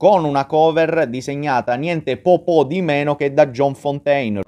con una cover disegnata niente po' po' di meno che da John Fontaine.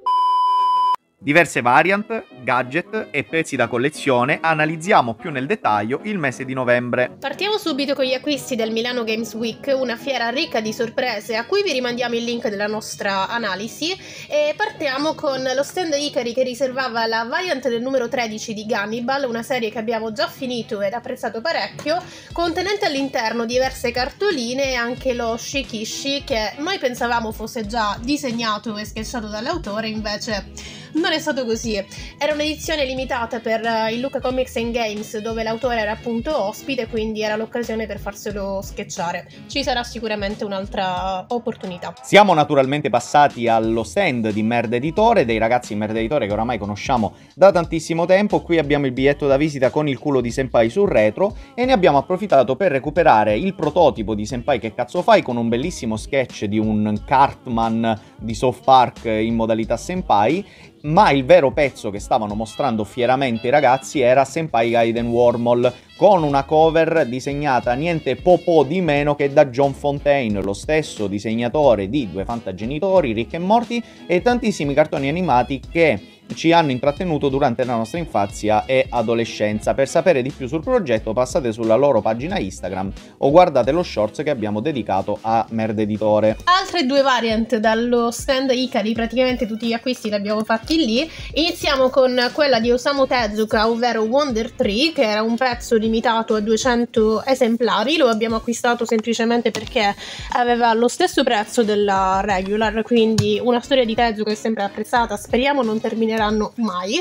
Diverse variant, gadget e pezzi da collezione analizziamo più nel dettaglio il mese di novembre. Partiamo subito con gli acquisti del Milano Games Week, una fiera ricca di sorprese a cui vi rimandiamo il link della nostra analisi e partiamo con lo stand Icari che riservava la variant del numero 13 di Gunnibal, una serie che abbiamo già finito ed apprezzato parecchio, contenente all'interno diverse cartoline e anche lo shikishi che noi pensavamo fosse già disegnato e schiacciato dall'autore invece non è stato così. Era un'edizione limitata per eh, il Luca Comics and Games, dove l'autore era appunto ospite, quindi era l'occasione per farselo schiacciare. Ci sarà sicuramente un'altra opportunità. Siamo naturalmente passati allo stand di Merda Editore, dei ragazzi Merda Editore che oramai conosciamo da tantissimo tempo. Qui abbiamo il biglietto da visita con il culo di Senpai sul retro e ne abbiamo approfittato per recuperare il prototipo di Senpai che cazzo fai con un bellissimo sketch di un Cartman di South Park in modalità Senpai ma il vero pezzo che stavano mostrando fieramente i ragazzi era Senpai Gaiden Wormhole, con una cover disegnata niente po' po' di meno che da John Fontaine, lo stesso disegnatore di Due Fantagenitori, Rick e Morty e tantissimi cartoni animati che ci hanno intrattenuto durante la nostra infanzia e adolescenza. Per sapere di più sul progetto passate sulla loro pagina Instagram o guardate lo shorts che abbiamo dedicato a Merd Editore. Altre due variant dallo stand Icari, praticamente tutti gli acquisti li abbiamo fatti lì. Iniziamo con quella di Osamu Tezuka, ovvero Wonder 3, che era un prezzo limitato a 200 esemplari, lo abbiamo acquistato semplicemente perché aveva lo stesso prezzo della regular, quindi una storia di Tezuka è sempre apprezzata, speriamo non terminerà arriveranno mai.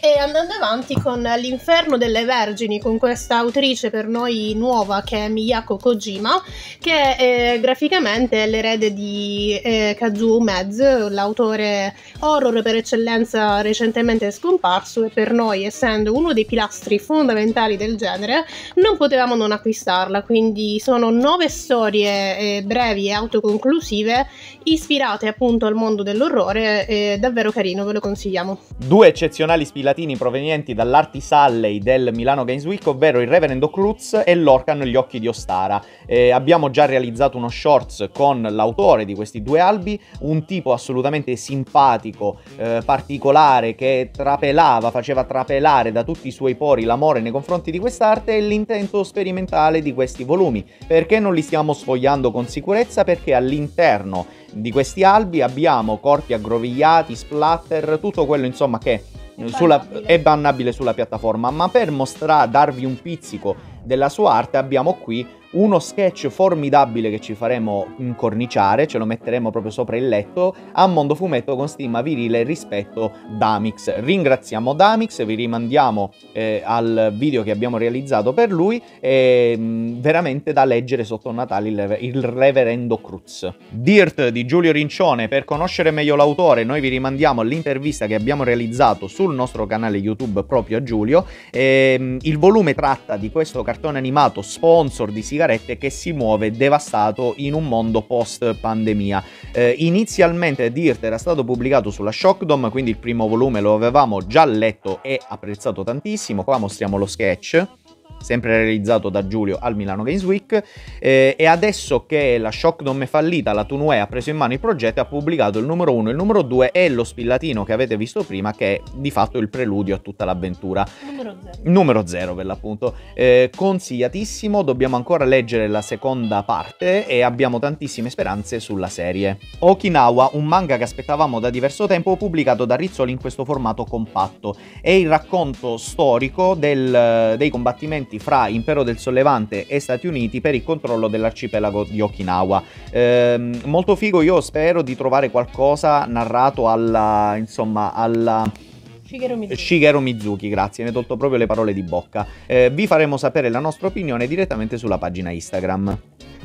E andando avanti con L'inferno delle vergini, con questa autrice per noi nuova che è Miyako Kojima, che eh, graficamente è l'erede di eh, Kazuo Mez, l'autore horror per eccellenza recentemente scomparso e per noi, essendo uno dei pilastri fondamentali del genere, non potevamo non acquistarla. Quindi sono nove storie eh, brevi e autoconclusive ispirate appunto al mondo dell'orrore, eh, davvero carino, ve lo consigliamo. Due eccezionali spilatini provenienti dall'Arti Alley del Milano Games Week, ovvero il Reverendo Cruz e l'Orcan gli occhi di Ostara. Eh, abbiamo già realizzato uno shorts con l'autore di questi due albi, un tipo assolutamente simpatico, eh, particolare, che trapelava, faceva trapelare da tutti i suoi pori l'amore nei confronti di quest'arte e l'intento sperimentale di questi volumi. Perché non li stiamo sfogliando con sicurezza? Perché all'interno di questi albi abbiamo corpi aggrovigliati, splatter, tutto quello insomma che sulla, è bannabile sulla piattaforma, ma per mostrare, darvi un pizzico della sua arte abbiamo qui uno sketch formidabile che ci faremo incorniciare, ce lo metteremo proprio sopra il letto, a Mondo Fumetto con stima virile rispetto Damix. Ringraziamo Damix, vi rimandiamo eh, al video che abbiamo realizzato per lui, è ehm, veramente da leggere sotto Natale il, il reverendo Cruz. Dirt di Giulio Rincione, per conoscere meglio l'autore noi vi rimandiamo all'intervista che abbiamo realizzato sul nostro canale YouTube proprio a Giulio, E, ehm, il volume tratta di questo cartone animato sponsor di Siga sigarette che si muove devastato in un mondo post pandemia. Eh, inizialmente Dirt era stato pubblicato sulla Shockdom, quindi il primo volume lo avevamo già letto e apprezzato tantissimo, qua mostriamo lo sketch sempre realizzato da Giulio al Milano Games Week eh, e adesso che la Shock Shockdome è fallita la Tunue ha preso in mano il progetto e ha pubblicato il numero 1 il numero 2 e lo spillatino che avete visto prima che è di fatto il preludio a tutta l'avventura numero 0 per l'appunto eh, consigliatissimo dobbiamo ancora leggere la seconda parte e abbiamo tantissime speranze sulla serie Okinawa un manga che aspettavamo da diverso tempo pubblicato da Rizzoli in questo formato compatto è il racconto storico del, dei combattimenti conflitti fra Impero del Sollevante e Stati Uniti per il controllo dell'arcipelago di Okinawa. Ehm, molto figo, io spero di trovare qualcosa narrato alla... insomma alla... Shigeru Mizuki. Shigeru Mizuki. grazie, mi hai tolto proprio le parole di bocca. Eh, vi faremo sapere la nostra opinione direttamente sulla pagina Instagram.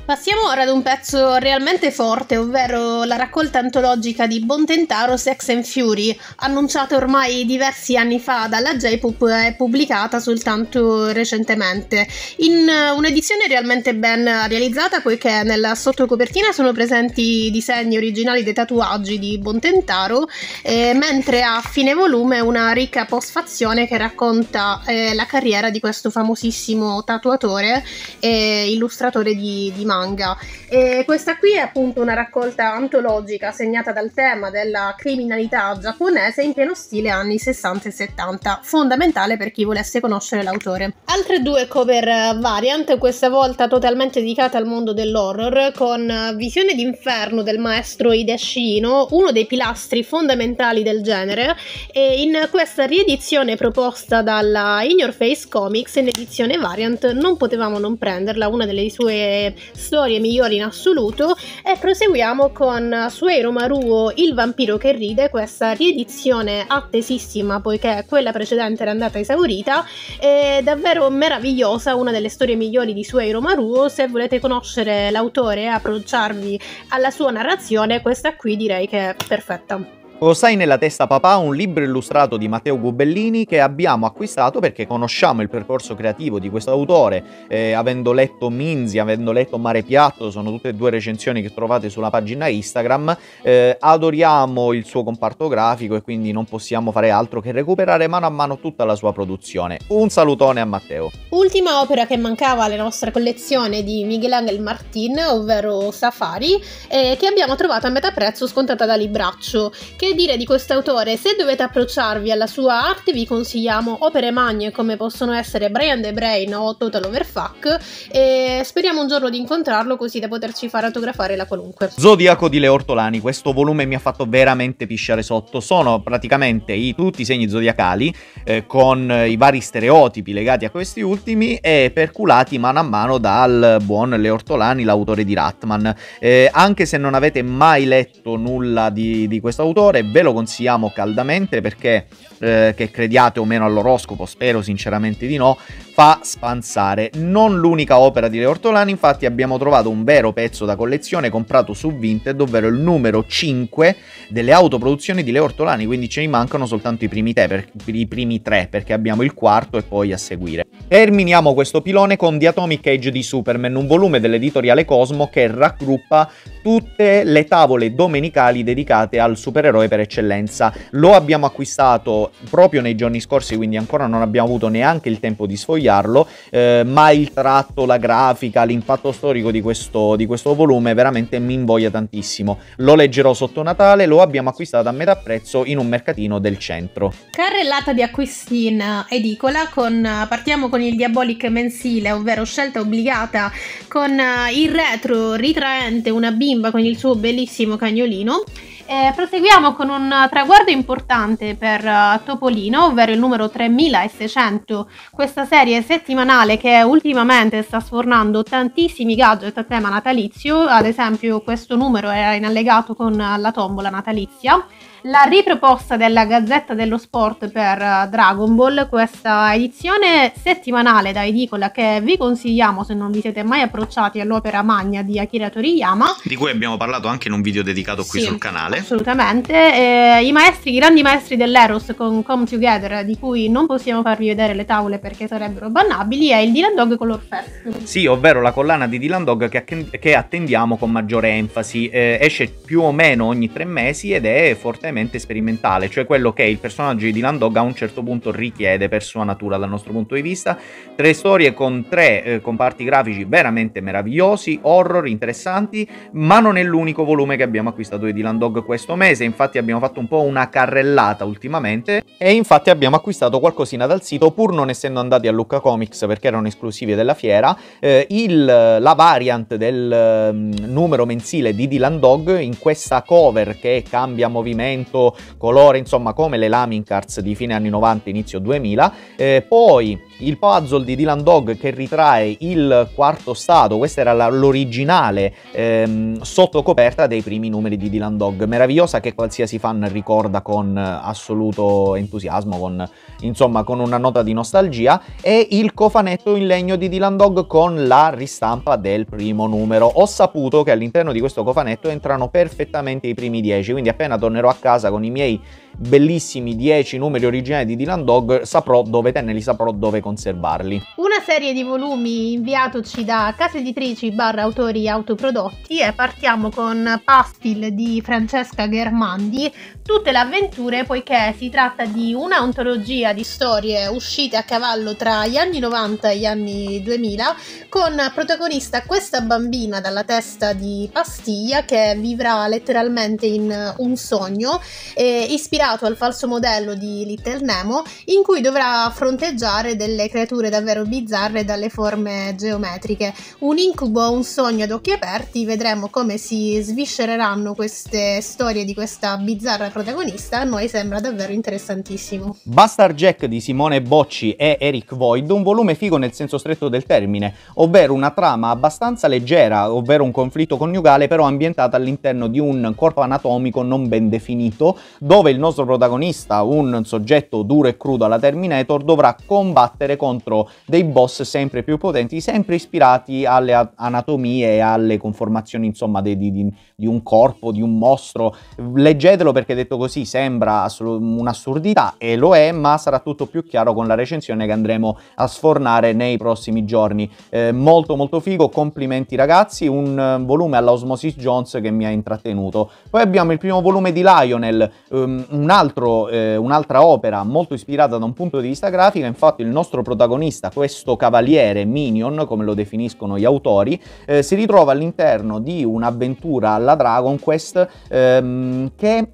Passiamo ora ad un pezzo realmente forte, ovvero la raccolta antologica di Bontentaro Sex and Fury, annunciata ormai diversi anni fa dalla J-Pop e pubblicata soltanto recentemente, in eh, un'edizione realmente ben realizzata poiché nella sottocopertina sono presenti disegni originali dei tatuaggi di Bontentaro, eh, mentre a fine volume una ricca postfazione che racconta eh, la carriera di questo famosissimo tatuatore e illustratore di, di manga manga. E questa qui è appunto una raccolta antologica segnata dal tema della criminalità giapponese in pieno stile anni 60 e 70, fondamentale per chi volesse conoscere l'autore. Altre due cover eh, variant, questa volta totalmente dedicate al mondo dell'horror, con eh, Visione d'inferno del maestro Hideshino, uno dei pilastri fondamentali del genere, e in questa riedizione proposta dalla In Your Face Comics in edizione variant non potevamo non prenderla, una delle sue storie migliori in assoluto e proseguiamo con Suero Maruo Il vampiro che ride, questa riedizione attesissima poiché quella precedente era andata esaurita, è davvero meravigliosa, una delle storie migliori di Suero Maruo, se volete conoscere l'autore e approcciarvi alla sua narrazione, questa qui direi che è perfetta. Cos'hai nella testa papà? Un libro illustrato di Matteo Gubellini che abbiamo acquistato perché conosciamo il percorso creativo di questo autore, eh, avendo letto Minzi, avendo letto Mare Piatto, sono tutte e due recensioni che trovate sulla pagina Instagram, eh, adoriamo il suo comparto grafico e quindi non possiamo fare altro che recuperare mano a mano tutta la sua produzione. Un salutone a Matteo. Ultima opera che mancava alla nostra collezione di Miguel Angel Martin, ovvero Safari, eh, che abbiamo trovato a metà prezzo scontata da Libraccio, che che dire di quest'autore? Se dovete approcciarvi alla sua arte vi consigliamo opere magne come possono essere Brian the Brain o Total Overfuck e speriamo un giorno di incontrarlo così da poterci far autografare la qualunque. Zodiaco di Leo Ortolani, questo volume mi ha fatto veramente pisciare sotto, sono praticamente i, tutti i segni zodiacali eh, con i vari stereotipi legati a questi ultimi e perculati mano a mano dal buon Leo Ortolani, l'autore di Ratman. Eh, anche se non avete mai letto nulla di, di questo autore, ascoltate, ve lo consigliamo caldamente perché eh, che crediate o meno all'oroscopo, spero sinceramente di no, fa spanzare. Non l'unica opera di Re Ortolani, infatti abbiamo trovato un vero pezzo da collezione comprato su Vinted, ovvero il numero 5 delle autoproduzioni di Leo Ortolani, quindi ce ne mancano soltanto i primi, te per, i primi tre, perché abbiamo il quarto e poi a seguire. Terminiamo questo pilone con The Atomic Age di Superman, un volume dell'editoriale Cosmo che raggruppa tutte le tavole domenicali dedicate al supereroe per eccellenza. Lo abbiamo acquistato proprio nei giorni scorsi, quindi ancora non abbiamo avuto neanche il tempo di sfogliare studiarlo, eh, ma il tratto, la grafica, l'impatto storico di questo, di questo volume veramente mi invoglia tantissimo. Lo leggerò sotto Natale, lo abbiamo acquistato a metà prezzo in un mercatino del centro. Carrellata di acquisti in edicola, con, partiamo con il Diabolic mensile, ovvero scelta obbligata con eh, il retro ritraente una bimba con il suo bellissimo cagnolino eh, proseguiamo con un traguardo importante per uh, Topolino, ovvero il numero 3600, questa serie settimanale che ultimamente sta sfornando tantissimi gadget a tema natalizio, ad esempio questo numero era in allegato con eh, la tombola natalizia. La riproposta della Gazzetta dello Sport per uh, Dragon Ball, questa edizione settimanale da edicola che vi consigliamo se non vi siete mai approcciati all'opera magna di Akira Toriyama. Di cui abbiamo parlato anche in un video dedicato qui sì. sul canale assolutamente. Eh, I maestri, i grandi maestri dell'Eros con Come Together, di cui non possiamo farvi vedere le tavole perché sarebbero bannabili, è il Dylan Dog Color Fest. Sì, ovvero la collana di Dylan Dog che, che attendiamo con maggiore enfasi. Eh, esce più o meno ogni tre mesi ed è fortemente sperimentale, cioè quello che il personaggio di Dylan Dog a un certo punto richiede per sua natura dal nostro punto di vista. Tre storie con tre eh, comparti grafici veramente meravigliosi, horror interessanti, ma non è l'unico volume che abbiamo acquistato di Dylan Dog questo mese, infatti abbiamo fatto un po' una carrellata ultimamente e infatti abbiamo acquistato qualcosina dal sito pur non essendo andati a Lucca Comics perché erano esclusive della fiera, eh, il, la variant del um, numero mensile di Dylan Dog in questa cover che cambia movimento, colore, insomma come le Lamin Cards di fine anni 90, inizio 2000, eh, poi il puzzle di Dylan Dog che ritrae il quarto stato, questa era la, l'originale ehm, sotto coperta dei primi numeri di Dylan Dog, meravigliosa che qualsiasi fan ricorda con eh, assoluto entusiasmo, con, insomma con una nota di nostalgia, e il cofanetto in legno di Dylan Dog con la ristampa del primo numero. Ho saputo che all'interno di questo cofanetto entrano perfettamente i primi 10, quindi appena tornerò a casa con i miei bellissimi 10 numeri originali di Dylan Dog, saprò dove tenerli, saprò dove conservarli. Una serie di volumi inviatoci da case editrici barra autori autoprodotti e partiamo con Pastil di Francesco Francesca Ghermandi tutte le avventure poiché si tratta di un'antologia di storie uscite a cavallo tra gli anni 90 e gli anni 2000 con protagonista questa bambina dalla testa di pastiglia che vivrà letteralmente in un sogno eh, ispirato al falso modello di Little Nemo in cui dovrà fronteggiare delle creature davvero bizzarre dalle forme geometriche. Un incubo, un sogno ad occhi aperti, vedremo come si sviscereranno queste storie di questa bizzarra protagonista a noi sembra davvero interessantissimo. Bastard Jack di Simone Bocci e Eric Void, un volume figo nel senso stretto del termine, ovvero una trama abbastanza leggera, ovvero un conflitto coniugale però ambientata all'interno di un corpo anatomico non ben definito, dove il nostro protagonista, un soggetto duro e crudo alla Terminator, dovrà combattere contro dei boss sempre più potenti, sempre ispirati alle anatomie e alle conformazioni insomma di, di, di un corpo, di un mostro nostro. Leggetelo perché detto così sembra un'assurdità e lo è, ma sarà tutto più chiaro con la recensione che andremo a sfornare nei prossimi giorni. Eh, molto molto figo, complimenti ragazzi, un eh, volume alla Osmosis Jones che mi ha intrattenuto. Poi abbiamo il primo volume di Lionel, um, un altro, eh, un'altra opera molto ispirata da un punto di vista grafico, infatti il nostro protagonista, questo cavaliere minion, come lo definiscono gli autori, eh, si ritrova all'interno di un'avventura alla Dragon Quest eh, ehm, che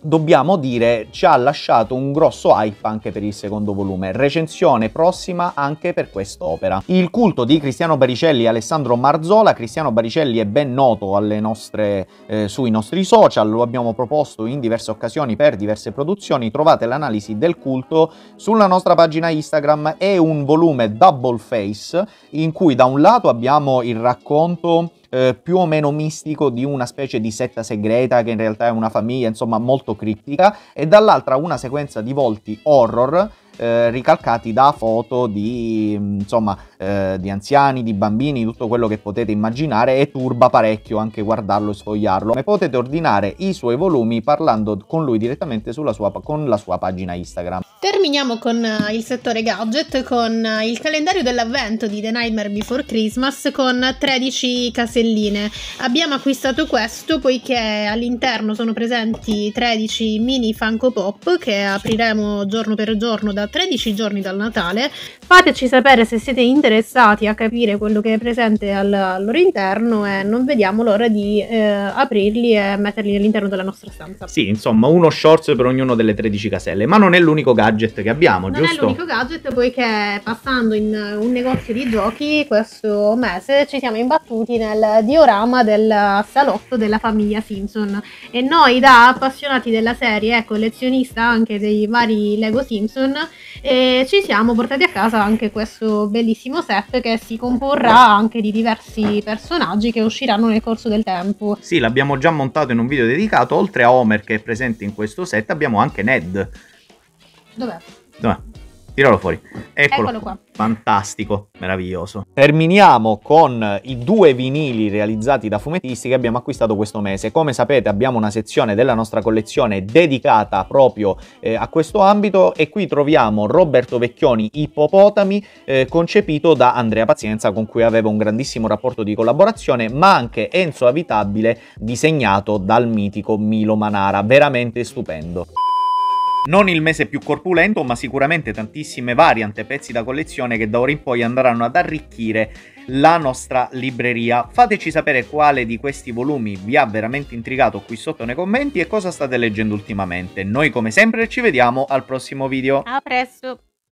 dobbiamo dire ci ha lasciato un grosso hype anche per il secondo volume, recensione prossima anche per quest'opera. Il culto di Cristiano Baricelli e Alessandro Marzola, Cristiano Baricelli è ben noto nostre, eh, sui nostri social, lo abbiamo proposto in diverse occasioni per diverse produzioni, trovate l'analisi del culto sulla nostra pagina Instagram, è un volume double face in cui da un lato abbiamo il racconto eh, più o meno mistico di una specie di setta segreta che in realtà è una famiglia, insomma molto criptica, e dall'altra una sequenza di volti horror eh, ricalcati da foto di mm, insomma eh, di anziani, di bambini, tutto quello che potete immaginare e turba parecchio anche guardarlo e sfogliarlo. Ma potete ordinare i suoi volumi parlando con lui direttamente sua, con la sua pagina Instagram. Terminiamo con eh, il settore gadget con eh, il calendario dell'avvento di The Nightmare Before Christmas con 13 caselline. Abbiamo acquistato questo poiché all'interno sono presenti 13 mini Funko Pop che apriremo giorno per giorno da 13 giorni dal Natale. Fateci sapere se siete interessati interessati a capire quello che è presente al, al loro interno e non vediamo l'ora di eh, aprirli e metterli all'interno della nostra stanza. Sì, insomma, uno shorts per ognuno delle 13 caselle, ma non è l'unico gadget che abbiamo, non giusto? Non è l'unico gadget, poiché passando in un negozio di giochi questo mese ci siamo imbattuti nel diorama del salotto della famiglia Simpson e noi da appassionati della serie e collezionista anche dei vari Lego Simpson eh, ci siamo portati a casa anche questo bellissimo nuovo set che si comporrà anche di diversi personaggi che usciranno nel corso del tempo. Sì, l'abbiamo già montato in un video dedicato, oltre a Homer che è presente in questo set abbiamo anche Ned. Dov'è? Dov'è? Tiralo fuori. Eccolo. Eccolo. qua. Fantastico, meraviglioso. Terminiamo con i due vinili realizzati da fumettisti che abbiamo acquistato questo mese. Come sapete abbiamo una sezione della nostra collezione dedicata proprio eh, a questo ambito e qui troviamo Roberto Vecchioni Ippopotami eh, concepito da Andrea Pazienza con cui avevo un grandissimo rapporto di collaborazione ma anche Enzo Avitabile disegnato dal mitico Milo Manara. Veramente stupendo. Non il mese più corpulento, ma sicuramente tantissime variante, pezzi da collezione che da ora in poi andranno ad arricchire la nostra libreria. Fateci sapere quale di questi volumi vi ha veramente intrigato qui sotto nei commenti e cosa state leggendo ultimamente. Noi come sempre ci vediamo al prossimo video. A presto!